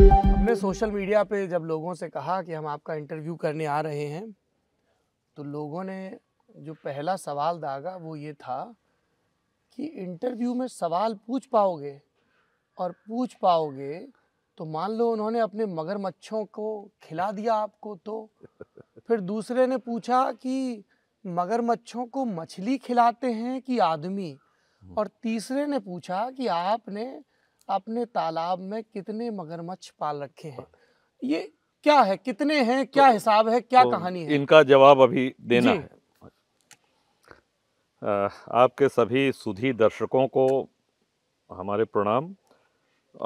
हमने social media पे जब लोगों से कहा कि हम आपका इंटरव्यू करने आ रहे हैं तो लोगों ने जो पहला सवाल दागा वो ये था कि इंटरव्यू में सवाल पूछ पाओगे और पूछ पाओगे तो मान लो उन्होंने अपने मगरमच्छों को खिला दिया आपको तो फिर दूसरे ने पूछा कि मगरमच्छों को मछली खिलाते हैं कि आदमी और तीसरे ने पूछा कि आपने अपने तालाब में कितने मगरमच्छ पाल रखे हैं ये क्या है कितने हैं क्या तो, हिसाब है क्या तो कहानी है इनका जवाब अभी देना है आपके सभी सुधी दर्शकों को हमारे प्रणाम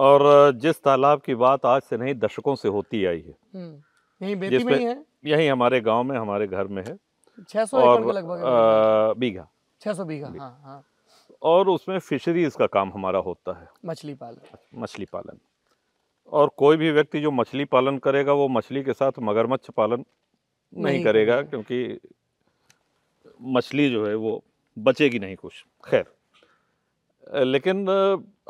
और जिस तालाब की बात आज से नहीं दशकों से होती आई है हम्म, यही बेटी में है यही हमारे गांव में हमारे घर में है छह सौ बीघा छह सौ बीघा हाँ, हाँ। और उसमें फिशरीज का काम हमारा होता है मछली पालन मछली पालन और कोई भी व्यक्ति जो मछली पालन करेगा वो मछली के साथ मगरमच्छ पालन नहीं, नहीं करेगा क्योंकि मछली जो है वो बचेगी नहीं कुछ खैर लेकिन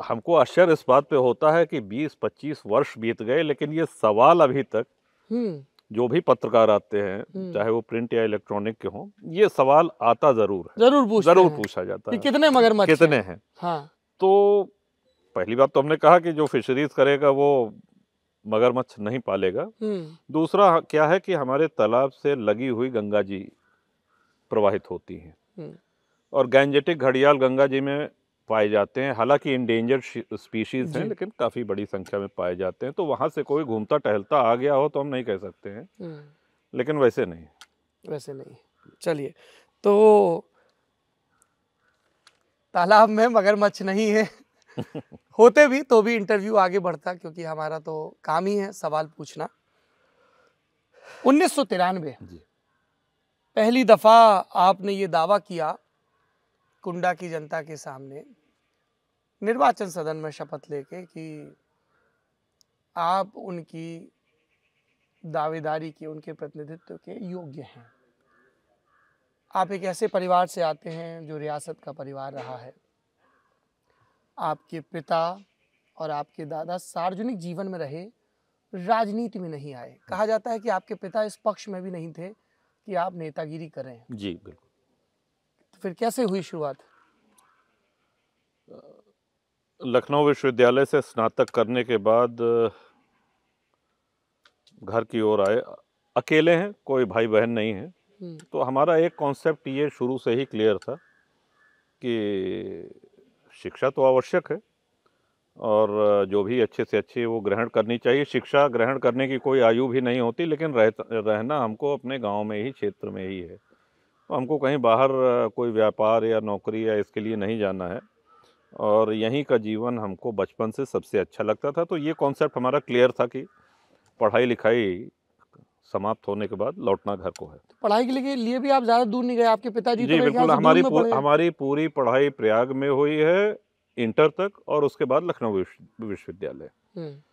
हमको आश्चर्य इस बात पे होता है कि 20-25 वर्ष बीत गए लेकिन ये सवाल अभी तक हम्म। जो भी पत्रकार आते हैं हम्म। चाहे वो प्रिंट या इलेक्ट्रॉनिक के हों ये सवाल आता जरूर है जरूर जरूर पूछा जाता है कितने मगरमच्छ कितने हैं हाँ। तो पहली बात तो हमने कहा कि जो फिशरीज करेगा वो मगरमच्छ नहीं पालेगा हम्म। दूसरा क्या है कि हमारे तालाब से लगी हुई गंगा जी प्रवाहित होती हैं हम्म। और गैंजेटिक घड़ियाल गंगा जी में पाए जाते हैं हालांकि इंडेंजर्ड स्पीशीज़ हैं लेकिन काफ़ी बड़ी संख्या में पाए जाते हैं तो वहाँ से कोई घूमता टहलता आ गया हो तो हम नहीं कह सकते हैं हम्म। लेकिन वैसे नहीं वैसे नहीं चलिए तो तालाब में मगरमच्छ नहीं है होते भी तो भी इंटरव्यू आगे बढ़ता क्योंकि हमारा तो काम ही है सवाल पूछना उन्नीस पहली दफ़ा आपने ये दावा किया कुंडा की जनता के सामने निर्वाचन सदन में शपथ लेके कि आप उनकी दावेदारी के उनके प्रतिनिधित्व के योग्य हैं आप एक ऐसे परिवार से आते हैं जो रियासत का परिवार रहा है आपके पिता और आपके दादा सार्वजनिक जीवन में रहे राजनीति में नहीं आए कहा जाता है कि आपके पिता इस पक्ष में भी नहीं थे कि आप नेतागिरी करें जी बिल्कुल तो फिर कैसे हुई शुरुआत लखनऊ विश्वविद्यालय से स्नातक करने के बाद घर की ओर आए अकेले हैं कोई भाई बहन नहीं है हम्म। तो हमारा एक कॉन्सेप्ट ये शुरू से ही क्लियर था कि शिक्षा तो आवश्यक है और जो भी अच्छे से अच्छे वो ग्रहण करनी चाहिए शिक्षा ग्रहण करने की कोई आयु भी नहीं होती लेकिन रह, रहना हमको अपने गांव में ही क्षेत्र में ही है तो हमको कहीं बाहर कोई व्यापार या नौकरी या इसके लिए नहीं जाना है और यहीं का जीवन हमको बचपन से सबसे अच्छा लगता था तो ये कॉन्सेप्ट हमारा क्लियर था कि पढ़ाई लिखाई समाप्त होने के बाद लौटना घर को है तो पढ़ाई के लिए भी आप ज़्यादा दूर नहीं गए आपके पिताजी जी तो बिल्कुल हमारी पूर, हमारी पूरी पढ़ाई प्रयाग में हुई है इंटर तक और उसके बाद लखनऊ विश्वविद्यालय हम्म।